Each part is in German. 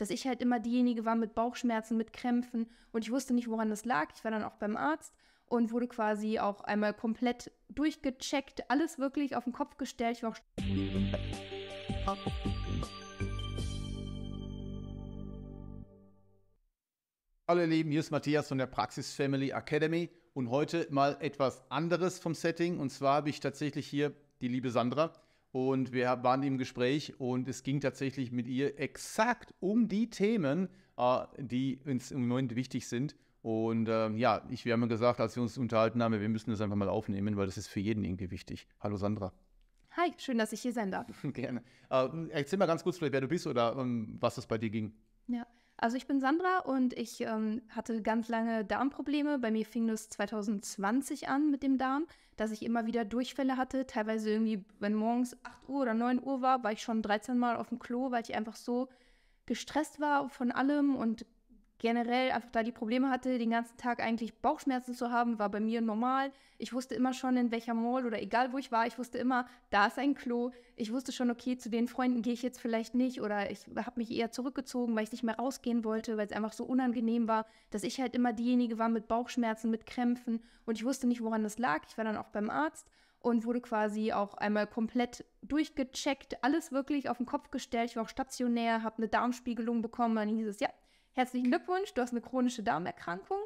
dass ich halt immer diejenige war mit Bauchschmerzen, mit Krämpfen und ich wusste nicht, woran das lag. Ich war dann auch beim Arzt und wurde quasi auch einmal komplett durchgecheckt, alles wirklich auf den Kopf gestellt. Ich war auch Hallo ihr Lieben, hier ist Matthias von der Praxis Family Academy und heute mal etwas anderes vom Setting. Und zwar habe ich tatsächlich hier die liebe Sandra, und wir waren im Gespräch und es ging tatsächlich mit ihr exakt um die Themen, äh, die uns im Moment wichtig sind. Und ähm, ja, ich, wir haben gesagt, als wir uns unterhalten haben, wir müssen das einfach mal aufnehmen, weil das ist für jeden irgendwie wichtig. Hallo Sandra. Hi, schön, dass ich hier sein darf. Gerne. Äh, erzähl mal ganz kurz vielleicht, wer du bist oder ähm, was das bei dir ging. Ja, also ich bin Sandra und ich ähm, hatte ganz lange Darmprobleme. Bei mir fing das 2020 an mit dem Darm, dass ich immer wieder Durchfälle hatte. Teilweise irgendwie, wenn morgens 8 Uhr oder 9 Uhr war, war ich schon 13 Mal auf dem Klo, weil ich einfach so gestresst war von allem und generell einfach da die Probleme hatte, den ganzen Tag eigentlich Bauchschmerzen zu haben, war bei mir normal. Ich wusste immer schon, in welcher Mall oder egal wo ich war, ich wusste immer, da ist ein Klo. Ich wusste schon, okay, zu den Freunden gehe ich jetzt vielleicht nicht oder ich habe mich eher zurückgezogen, weil ich nicht mehr rausgehen wollte, weil es einfach so unangenehm war, dass ich halt immer diejenige war mit Bauchschmerzen, mit Krämpfen und ich wusste nicht, woran das lag. Ich war dann auch beim Arzt und wurde quasi auch einmal komplett durchgecheckt, alles wirklich auf den Kopf gestellt. Ich war auch stationär, habe eine Darmspiegelung bekommen. Dann hieß es, ja, herzlichen Glückwunsch, du hast eine chronische Darmerkrankung.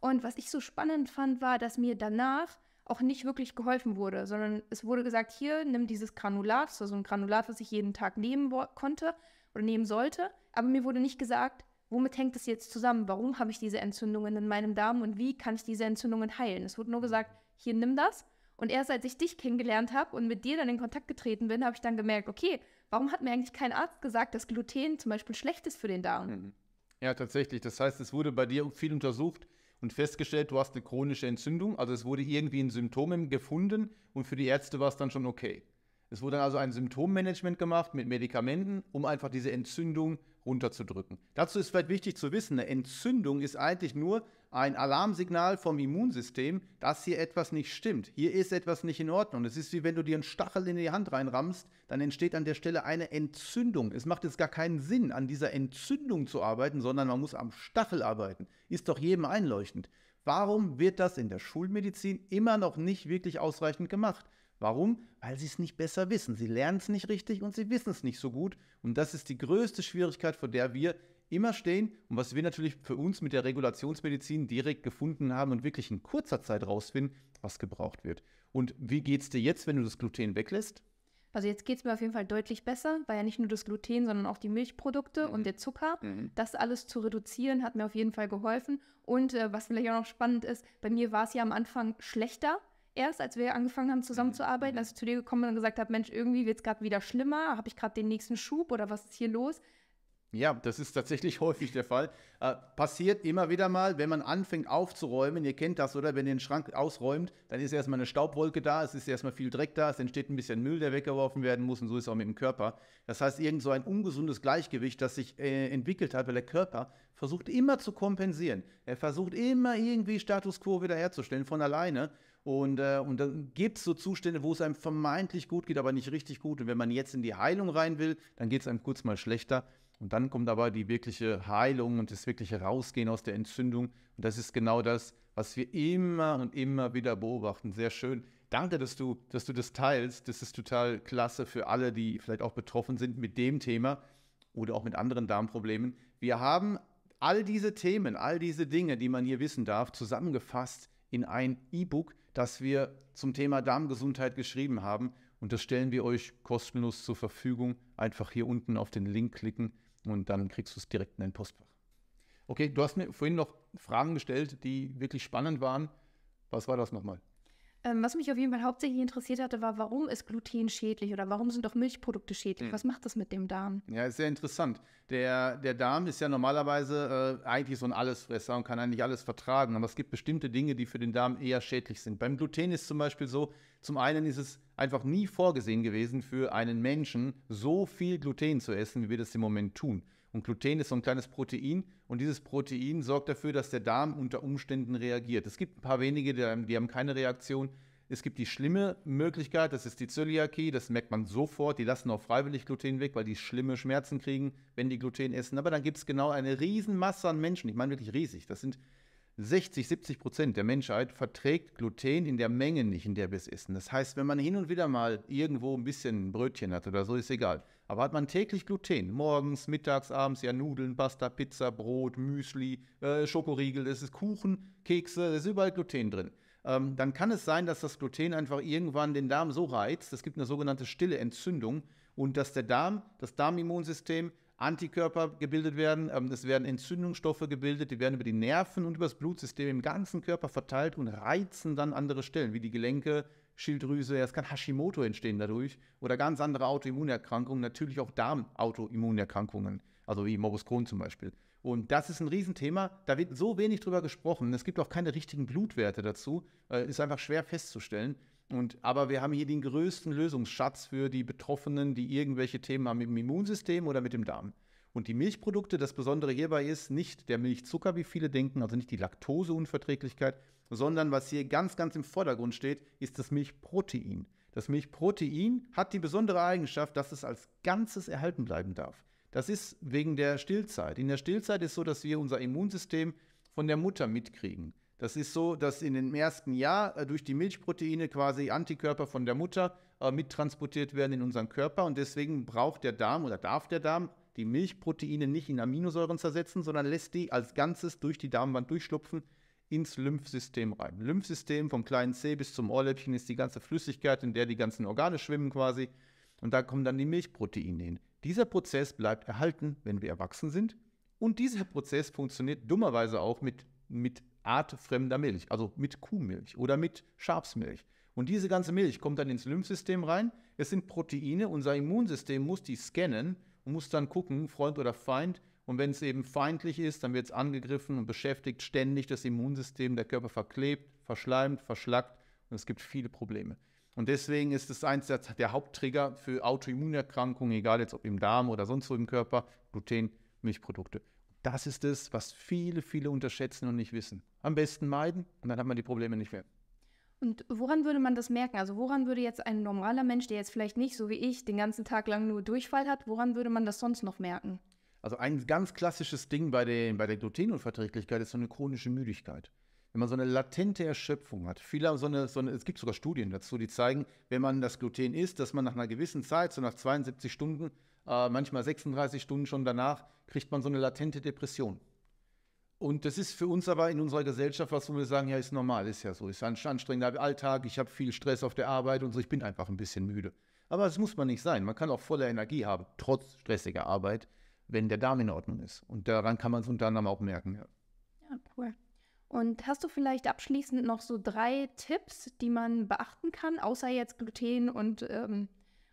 Und was ich so spannend fand, war, dass mir danach auch nicht wirklich geholfen wurde, sondern es wurde gesagt, hier, nimm dieses Granulat, so ein Granulat, was ich jeden Tag nehmen konnte oder nehmen sollte, aber mir wurde nicht gesagt, womit hängt das jetzt zusammen? Warum habe ich diese Entzündungen in meinem Darm und wie kann ich diese Entzündungen heilen? Es wurde nur gesagt, hier, nimm das. Und erst als ich dich kennengelernt habe und mit dir dann in Kontakt getreten bin, habe ich dann gemerkt, okay, warum hat mir eigentlich kein Arzt gesagt, dass Gluten zum Beispiel schlecht ist für den Darm? Mhm. Ja, tatsächlich. Das heißt, es wurde bei dir viel untersucht und festgestellt, du hast eine chronische Entzündung. Also es wurde irgendwie ein Symptom gefunden und für die Ärzte war es dann schon okay. Es wurde dann also ein Symptommanagement gemacht mit Medikamenten, um einfach diese Entzündung runterzudrücken. Dazu ist vielleicht wichtig zu wissen, eine Entzündung ist eigentlich nur ein Alarmsignal vom Immunsystem, dass hier etwas nicht stimmt. Hier ist etwas nicht in Ordnung. Es ist wie wenn du dir einen Stachel in die Hand reinrammst, dann entsteht an der Stelle eine Entzündung. Es macht jetzt gar keinen Sinn, an dieser Entzündung zu arbeiten, sondern man muss am Stachel arbeiten. Ist doch jedem einleuchtend. Warum wird das in der Schulmedizin immer noch nicht wirklich ausreichend gemacht? Warum? Weil sie es nicht besser wissen. Sie lernen es nicht richtig und sie wissen es nicht so gut. Und das ist die größte Schwierigkeit, vor der wir immer stehen und was wir natürlich für uns mit der Regulationsmedizin direkt gefunden haben und wirklich in kurzer Zeit rausfinden, was gebraucht wird. Und wie geht es dir jetzt, wenn du das Gluten weglässt? Also jetzt geht es mir auf jeden Fall deutlich besser, weil ja nicht nur das Gluten, sondern auch die Milchprodukte mhm. und der Zucker. Mhm. Das alles zu reduzieren hat mir auf jeden Fall geholfen. Und äh, was vielleicht auch noch spannend ist, bei mir war es ja am Anfang schlechter erst, als wir angefangen haben zusammenzuarbeiten, mhm. als ich zu dir gekommen bin und gesagt habe, Mensch, irgendwie wird es gerade wieder schlimmer, habe ich gerade den nächsten Schub oder was ist hier los? Ja, das ist tatsächlich häufig der Fall. Äh, passiert immer wieder mal, wenn man anfängt aufzuräumen, ihr kennt das, oder? Wenn ihr den Schrank ausräumt, dann ist erstmal eine Staubwolke da, es ist erstmal viel Dreck da, es entsteht ein bisschen Müll, der weggeworfen werden muss und so ist es auch mit dem Körper. Das heißt, irgend so ein ungesundes Gleichgewicht, das sich äh, entwickelt hat, weil der Körper versucht immer zu kompensieren. Er versucht immer irgendwie Status quo wiederherzustellen von alleine und, äh, und dann gibt es so Zustände, wo es einem vermeintlich gut geht, aber nicht richtig gut. Und wenn man jetzt in die Heilung rein will, dann geht es einem kurz mal schlechter. Und dann kommt aber die wirkliche Heilung und das wirkliche Rausgehen aus der Entzündung. Und das ist genau das, was wir immer und immer wieder beobachten. Sehr schön. Danke, dass du, dass du das teilst. Das ist total klasse für alle, die vielleicht auch betroffen sind mit dem Thema oder auch mit anderen Darmproblemen. Wir haben all diese Themen, all diese Dinge, die man hier wissen darf, zusammengefasst in ein E-Book das wir zum Thema Darmgesundheit geschrieben haben. Und das stellen wir euch kostenlos zur Verfügung. Einfach hier unten auf den Link klicken und dann kriegst du es direkt in dein Postfach. Okay, du hast mir vorhin noch Fragen gestellt, die wirklich spannend waren. Was war das nochmal? Ähm, was mich auf jeden Fall hauptsächlich interessiert hatte, war, warum ist Gluten schädlich oder warum sind doch Milchprodukte schädlich? Mhm. Was macht das mit dem Darm? Ja, ist sehr interessant. Der, der Darm ist ja normalerweise äh, eigentlich so ein Allesfresser und kann eigentlich alles vertragen. Aber es gibt bestimmte Dinge, die für den Darm eher schädlich sind. Beim Gluten ist zum Beispiel so, zum einen ist es einfach nie vorgesehen gewesen für einen Menschen, so viel Gluten zu essen, wie wir das im Moment tun. Und Gluten ist so ein kleines Protein und dieses Protein sorgt dafür, dass der Darm unter Umständen reagiert. Es gibt ein paar wenige, die haben, keine Reaktion. Es gibt die schlimme Möglichkeit, das ist die Zöliakie, das merkt man sofort. Die lassen auch freiwillig Gluten weg, weil die schlimme Schmerzen kriegen, wenn die Gluten essen. Aber dann gibt es genau eine Riesenmasse an Menschen, ich meine wirklich riesig. Das sind 60, 70 Prozent der Menschheit verträgt Gluten in der Menge nicht, in der wir es essen. Das heißt, wenn man hin und wieder mal irgendwo ein bisschen Brötchen hat oder so, ist egal. Aber hat man täglich Gluten, morgens, mittags, abends, ja Nudeln, Pasta, Pizza, Brot, Müsli, äh, Schokoriegel, es ist Kuchen, Kekse, es ist überall Gluten drin. Ähm, dann kann es sein, dass das Gluten einfach irgendwann den Darm so reizt, es gibt eine sogenannte stille Entzündung und dass der Darm, das Darmimmunsystem Antikörper gebildet werden, ähm, es werden Entzündungsstoffe gebildet, die werden über die Nerven und über das Blutsystem im ganzen Körper verteilt und reizen dann andere Stellen, wie die Gelenke, Schilddrüse, es kann Hashimoto entstehen dadurch oder ganz andere Autoimmunerkrankungen, natürlich auch Darmautoimmunerkrankungen, also wie Morbus Crohn zum Beispiel. Und das ist ein Riesenthema, da wird so wenig drüber gesprochen, es gibt auch keine richtigen Blutwerte dazu, äh, ist einfach schwer festzustellen. Und, aber wir haben hier den größten Lösungsschatz für die Betroffenen, die irgendwelche Themen haben mit dem Immunsystem oder mit dem Darm. Und die Milchprodukte, das Besondere hierbei ist nicht der Milchzucker, wie viele denken, also nicht die Laktoseunverträglichkeit, sondern was hier ganz, ganz im Vordergrund steht, ist das Milchprotein. Das Milchprotein hat die besondere Eigenschaft, dass es als Ganzes erhalten bleiben darf. Das ist wegen der Stillzeit. In der Stillzeit ist es so, dass wir unser Immunsystem von der Mutter mitkriegen. Das ist so, dass in dem ersten Jahr äh, durch die Milchproteine quasi Antikörper von der Mutter äh, mittransportiert werden in unseren Körper und deswegen braucht der Darm oder darf der Darm die Milchproteine nicht in Aminosäuren zersetzen, sondern lässt die als Ganzes durch die Darmwand durchschlupfen ins Lymphsystem rein. Lymphsystem vom kleinen C bis zum Ohrläppchen ist die ganze Flüssigkeit, in der die ganzen Organe schwimmen quasi. Und da kommen dann die Milchproteine hin. Dieser Prozess bleibt erhalten, wenn wir erwachsen sind. Und dieser Prozess funktioniert dummerweise auch mit, mit Art fremder Milch, also mit Kuhmilch oder mit Schafsmilch. Und diese ganze Milch kommt dann ins Lymphsystem rein. Es sind Proteine, unser Immunsystem muss die scannen und muss dann gucken, Freund oder Feind. Und wenn es eben feindlich ist, dann wird es angegriffen und beschäftigt ständig das Immunsystem, der Körper verklebt, verschleimt, verschlackt und es gibt viele Probleme. Und deswegen ist es eins der, der Haupttrigger für Autoimmunerkrankungen, egal jetzt ob im Darm oder sonst wo im Körper, Gluten, Milchprodukte. Das ist es, was viele, viele unterschätzen und nicht wissen. Am besten meiden und dann hat man die Probleme nicht mehr. Und woran würde man das merken? Also woran würde jetzt ein normaler Mensch, der jetzt vielleicht nicht so wie ich den ganzen Tag lang nur Durchfall hat, woran würde man das sonst noch merken? Also ein ganz klassisches Ding bei, den, bei der Glutenunverträglichkeit ist so eine chronische Müdigkeit wenn man so eine latente Erschöpfung hat, viele haben so eine, so eine, es gibt sogar Studien dazu, die zeigen, wenn man das Gluten isst, dass man nach einer gewissen Zeit, so nach 72 Stunden, äh, manchmal 36 Stunden schon danach, kriegt man so eine latente Depression. Und das ist für uns aber in unserer Gesellschaft was, wo wir sagen, ja, ist normal, ist ja so, ist ein anstrengender Alltag, ich habe viel Stress auf der Arbeit und so, ich bin einfach ein bisschen müde. Aber das muss man nicht sein. Man kann auch volle Energie haben, trotz stressiger Arbeit, wenn der Darm in Ordnung ist. Und daran kann man es unter anderem auch merken. Ja, ja cool. Und hast du vielleicht abschließend noch so drei Tipps, die man beachten kann, außer jetzt Gluten und, ähm,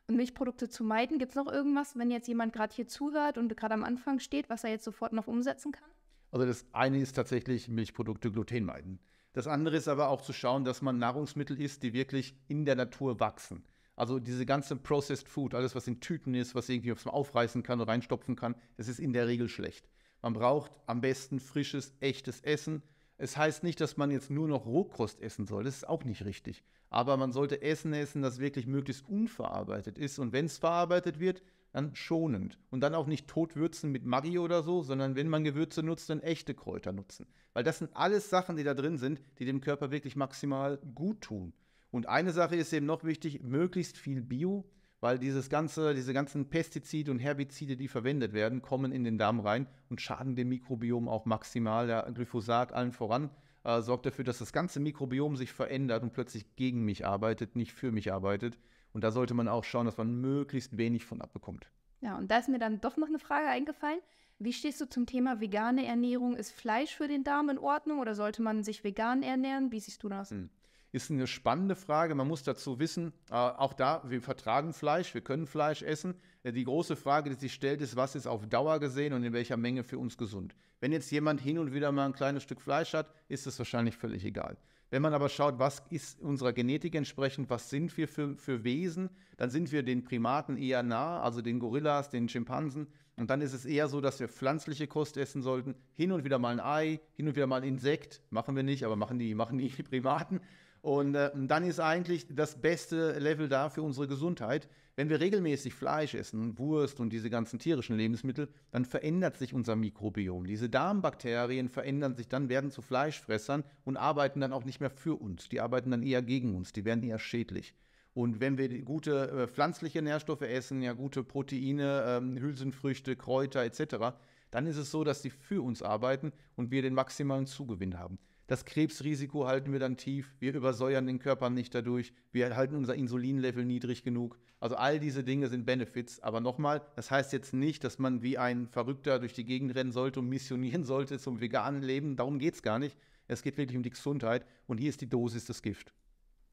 und Milchprodukte zu meiden? Gibt es noch irgendwas, wenn jetzt jemand gerade hier zuhört und gerade am Anfang steht, was er jetzt sofort noch umsetzen kann? Also das eine ist tatsächlich Milchprodukte Gluten meiden. Das andere ist aber auch zu schauen, dass man Nahrungsmittel isst, die wirklich in der Natur wachsen. Also diese ganze Processed Food, alles was in Tüten ist, was irgendwie was man aufreißen kann und reinstopfen kann, das ist in der Regel schlecht. Man braucht am besten frisches, echtes Essen es heißt nicht, dass man jetzt nur noch Rohkost essen soll. Das ist auch nicht richtig. Aber man sollte Essen essen, das wirklich möglichst unverarbeitet ist. Und wenn es verarbeitet wird, dann schonend. Und dann auch nicht totwürzen mit Maggi oder so, sondern wenn man Gewürze nutzt, dann echte Kräuter nutzen. Weil das sind alles Sachen, die da drin sind, die dem Körper wirklich maximal gut tun. Und eine Sache ist eben noch wichtig, möglichst viel Bio weil dieses ganze, diese ganzen Pestizide und Herbizide, die verwendet werden, kommen in den Darm rein und schaden dem Mikrobiom auch maximal. Der Glyphosat allen voran äh, sorgt dafür, dass das ganze Mikrobiom sich verändert und plötzlich gegen mich arbeitet, nicht für mich arbeitet. Und da sollte man auch schauen, dass man möglichst wenig von abbekommt. Ja, und da ist mir dann doch noch eine Frage eingefallen. Wie stehst du zum Thema vegane Ernährung? Ist Fleisch für den Darm in Ordnung oder sollte man sich vegan ernähren? Wie siehst du das? Hm ist eine spannende Frage. Man muss dazu wissen, äh, auch da, wir vertragen Fleisch, wir können Fleisch essen. Äh, die große Frage, die sich stellt, ist, was ist auf Dauer gesehen und in welcher Menge für uns gesund? Wenn jetzt jemand hin und wieder mal ein kleines Stück Fleisch hat, ist es wahrscheinlich völlig egal. Wenn man aber schaut, was ist unserer Genetik entsprechend, was sind wir für, für Wesen, dann sind wir den Primaten eher nah, also den Gorillas, den Schimpansen. Und dann ist es eher so, dass wir pflanzliche Kost essen sollten. Hin und wieder mal ein Ei, hin und wieder mal ein Insekt. Machen wir nicht, aber machen die, machen die Primaten. Und äh, dann ist eigentlich das beste Level da für unsere Gesundheit. Wenn wir regelmäßig Fleisch essen, Wurst und diese ganzen tierischen Lebensmittel, dann verändert sich unser Mikrobiom. Diese Darmbakterien verändern sich dann, werden zu Fleischfressern und arbeiten dann auch nicht mehr für uns. Die arbeiten dann eher gegen uns, die werden eher schädlich. Und wenn wir gute äh, pflanzliche Nährstoffe essen, ja gute Proteine, ähm, Hülsenfrüchte, Kräuter etc., dann ist es so, dass die für uns arbeiten und wir den maximalen Zugewinn haben. Das Krebsrisiko halten wir dann tief. Wir übersäuern den Körper nicht dadurch. Wir halten unser Insulinlevel niedrig genug. Also all diese Dinge sind Benefits. Aber nochmal, das heißt jetzt nicht, dass man wie ein Verrückter durch die Gegend rennen sollte und missionieren sollte zum veganen Leben. Darum geht es gar nicht. Es geht wirklich um die Gesundheit. Und hier ist die Dosis des Gift.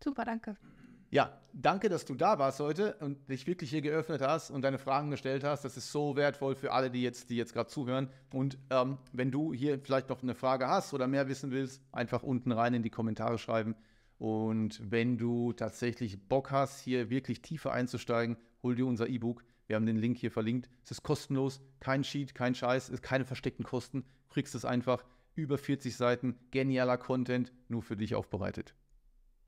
Super, danke. Ja, danke, dass du da warst heute und dich wirklich hier geöffnet hast und deine Fragen gestellt hast. Das ist so wertvoll für alle, die jetzt, die jetzt gerade zuhören. Und ähm, wenn du hier vielleicht noch eine Frage hast oder mehr wissen willst, einfach unten rein in die Kommentare schreiben. Und wenn du tatsächlich Bock hast, hier wirklich tiefer einzusteigen, hol dir unser E-Book. Wir haben den Link hier verlinkt. Es ist kostenlos, kein Cheat, kein Scheiß, ist keine versteckten Kosten. Du kriegst es einfach über 40 Seiten, genialer Content, nur für dich aufbereitet.